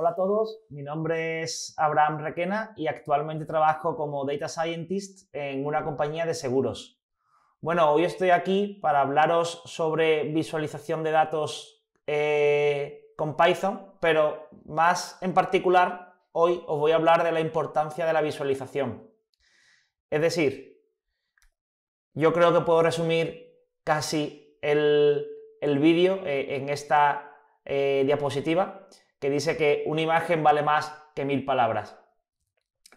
Hola a todos, mi nombre es Abraham Requena y actualmente trabajo como Data Scientist en una compañía de seguros. Bueno, hoy estoy aquí para hablaros sobre visualización de datos eh, con Python, pero más en particular, hoy os voy a hablar de la importancia de la visualización. Es decir, yo creo que puedo resumir casi el, vídeo eh, en esta eh, diapositiva que dice que una imagen vale más que mil palabras.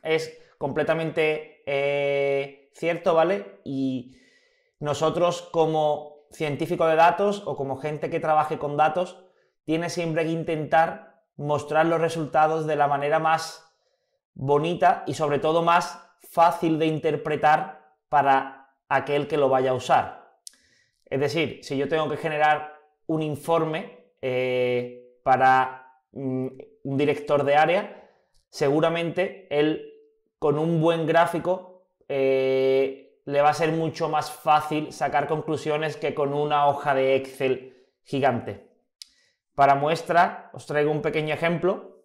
Es completamente eh, cierto, ¿vale? Y nosotros como científico de datos o como gente que trabaje con datos, tiene siempre que intentar mostrar los resultados de la manera más bonita y sobre todo más fácil de interpretar para aquel que lo vaya a usar. Es decir, si yo tengo que generar un informe eh, para un director de área, seguramente él con un buen gráfico eh, le va a ser mucho más fácil sacar conclusiones que con una hoja de Excel gigante. Para muestra os traigo un pequeño ejemplo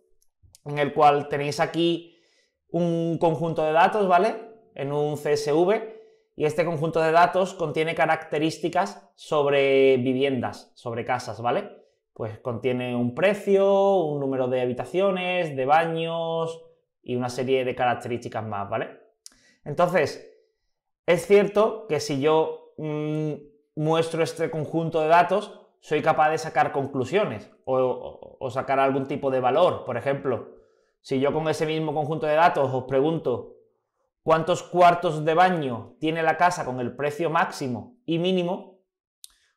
en el cual tenéis aquí un conjunto de datos, ¿vale? En un CSV y este conjunto de datos contiene características sobre viviendas, sobre casas, ¿vale? pues contiene un precio, un número de habitaciones, de baños y una serie de características más, ¿vale? Entonces, es cierto que si yo mm, muestro este conjunto de datos, soy capaz de sacar conclusiones o sacar algún tipo de valor. Por ejemplo, si yo con ese mismo conjunto de datos os pregunto cuántos cuartos de baño tiene la casa con el precio máximo y mínimo,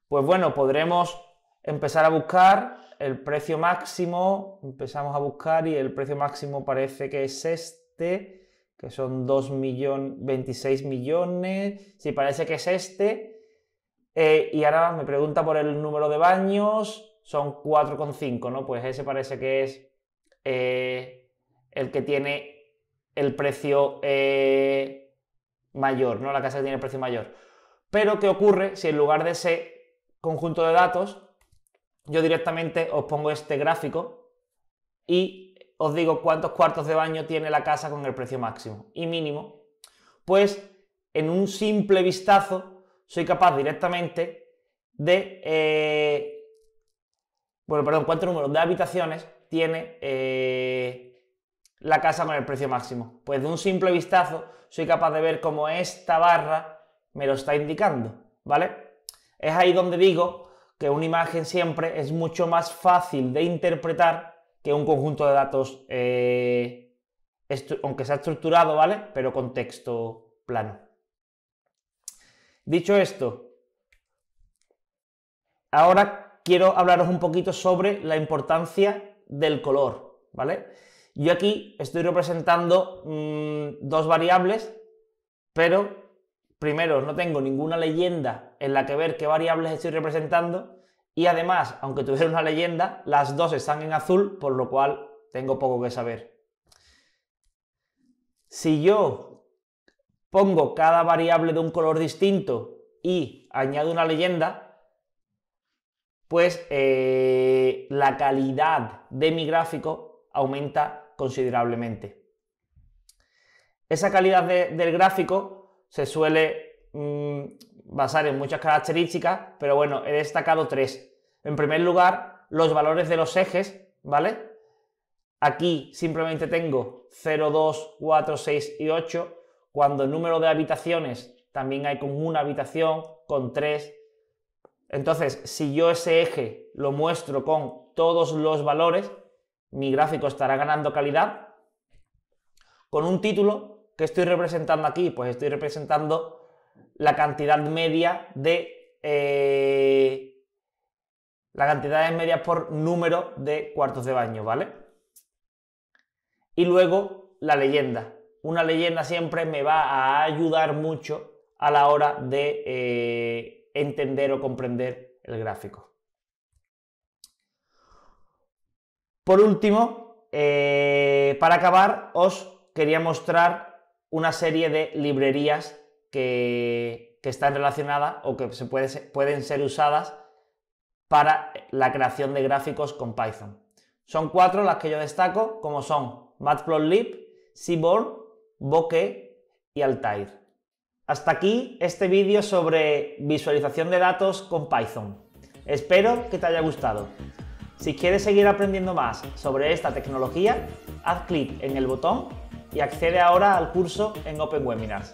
pues bueno, podremos empezar a buscar el precio máximo, empezamos a buscar y el precio máximo parece que es este, que son 2 millones, 26 millones, sí, parece que es este. Eh, y ahora me pregunta por el número de baños, son 4,5, ¿no? Pues ese parece que es eh, el que tiene el precio eh, mayor, ¿no? La casa que tiene el precio mayor. Pero, ¿qué ocurre si en lugar de ese conjunto de datos yo directamente os pongo este gráfico y os digo cuántos cuartos de baño tiene la casa con el precio máximo y mínimo, pues en un simple vistazo soy capaz directamente de... Eh, bueno, perdón, cuántos números de habitaciones tiene eh, la casa con el precio máximo. Pues de un simple vistazo soy capaz de ver cómo esta barra me lo está indicando, ¿vale? Es ahí donde digo que una imagen siempre es mucho más fácil de interpretar que un conjunto de datos, eh, aunque sea estructurado, ¿vale? Pero con texto plano. Dicho esto, ahora quiero hablaros un poquito sobre la importancia del color, ¿vale? Yo aquí estoy representando mm, dos variables, pero primero, no tengo ninguna leyenda en la que ver qué variables estoy representando. Y además, aunque tuviera una leyenda, las dos están en azul, por lo cual tengo poco que saber. Si yo pongo cada variable de un color distinto y añado una leyenda, pues eh, la calidad de mi gráfico aumenta considerablemente. Esa calidad del gráfico se suele mm, basar en muchas características, pero bueno, he destacado tres. En primer lugar, los valores de los ejes, ¿vale? Aquí simplemente tengo 0, 2, 4, 6 y 8, cuando el número de habitaciones también hay con una habitación, con tres. Entonces, si yo ese eje lo muestro con todos los valores, mi gráfico estará ganando calidad. Con un título ¿Qué estoy representando aquí? Pues estoy representando la cantidad media de. Eh, la cantidad de medias por número de cuartos de baño, ¿vale? Y luego la leyenda. Una leyenda siempre me va a ayudar mucho a la hora de eh, entender o comprender el gráfico. Por último, eh, para acabar, os quería mostrar una serie de librerías que, están relacionadas o que se pueden ser usadas para la creación de gráficos con Python. Son cuatro las que yo destaco, como son Matplotlib, Seaborn, Bokeh y Altair. Hasta aquí este vídeo sobre visualización de datos con Python. Espero que te haya gustado. Si quieres seguir aprendiendo más sobre esta tecnología, haz clic en el botón y accede ahora al curso en Open Webinars.